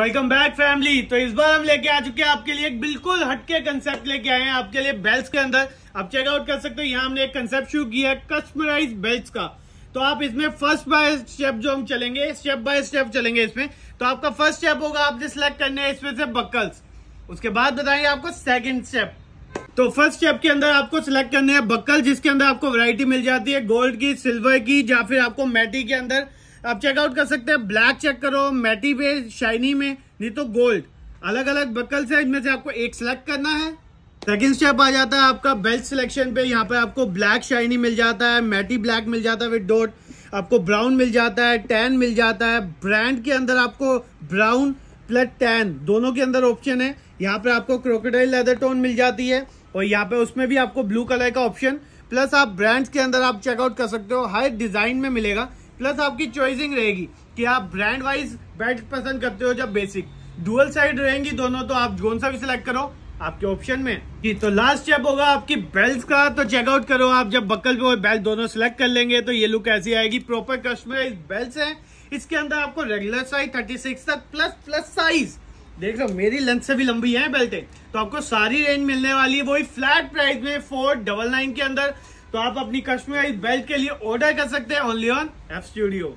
welcome back family तो इस बार हम लेके आ चुके हैं आपके लिए एक बिल्कुल हटके कंसेप्ट लेके आए हैं आपके लिए बेल्ट के अंदर आप चेकआउट कर सकते हो यहाँ हमने एक कंसेप्ट शुरू किया है कस्टमराइज बेल्ट का तो आप इसमें फर्स्ट बाय स्टेप जो हम चलेंगे स्टेप बाय स्टेप चलेंगे इसमें तो आपका फर्स्ट स्टेप होगा आपने सिलेक्ट करने है इसमें से बकल्स उसके बाद बताएंगे आपको सेकेंड स्टेप तो फर्स्ट स्टेप के अंदर आपको सिलेक्ट करने है बक्कल जिसके अंदर आपको वैरायटी मिल जाती है गोल्ड की सिल्वर की या फिर आपको मैटी के अंदर आप चेकआउट कर सकते हैं ब्लैक चेक करो मैटी पे शाइनी में नहीं तो गोल्ड अलग अलग बकल से इनमें से आपको एक सिलेक्ट करना है सेकेंड स्टेप आ जाता है आपका बेल्ट सिलेक्शन पे यहाँ पे आपको ब्लैक शाइनी मिल जाता है मैटी ब्लैक मिल जाता है विद डोट आपको ब्राउन मिल जाता है टैन मिल जाता है ब्रांड के अंदर आपको ब्राउन प्लस टैन दोनों के अंदर ऑप्शन है यहाँ पे आपको क्रोकोडाइल लेदर टोन मिल जाती है और यहाँ पे उसमें भी आपको ब्लू कलर का ऑप्शन प्लस आप ब्रांड्स के अंदर आप चेकआउट कर सकते हो हर डिज़ाइन में मिलेगा प्लस आपकी चॉइसिंग रहेगी कि आप ब्रांड वाइज बेड पसंद करते हो जब बेसिक डुअल साइड रहेंगी दोनों तो आप जोन सा भी सिलेक्ट करो आपके ऑप्शन में तो लास्ट स्टेप होगा आपकी बेल्ट का तो चेकआउट करो आप जब बकल पे बेल्ट दोनों सिलेक्ट कर लेंगे तो ये लुक ऐसी आएगी प्रॉपर कस्टमाइज बेल्ट है इसके अंदर आपको रेगुलर साइज थर्टी सिक्स तक प्लस प्लस साइज देख लो मेरी लेंथ से भी लंबी है बेल्टें तो आपको सारी रेंज मिलने वाली है वही फ्लैट प्राइस में फोर डबल नाइन के अंदर तो आप अपनी कस्टमाइज बेल्ट के लिए ऑर्डर कर सकते हैं ओनली ऑन एफ स्टूडियो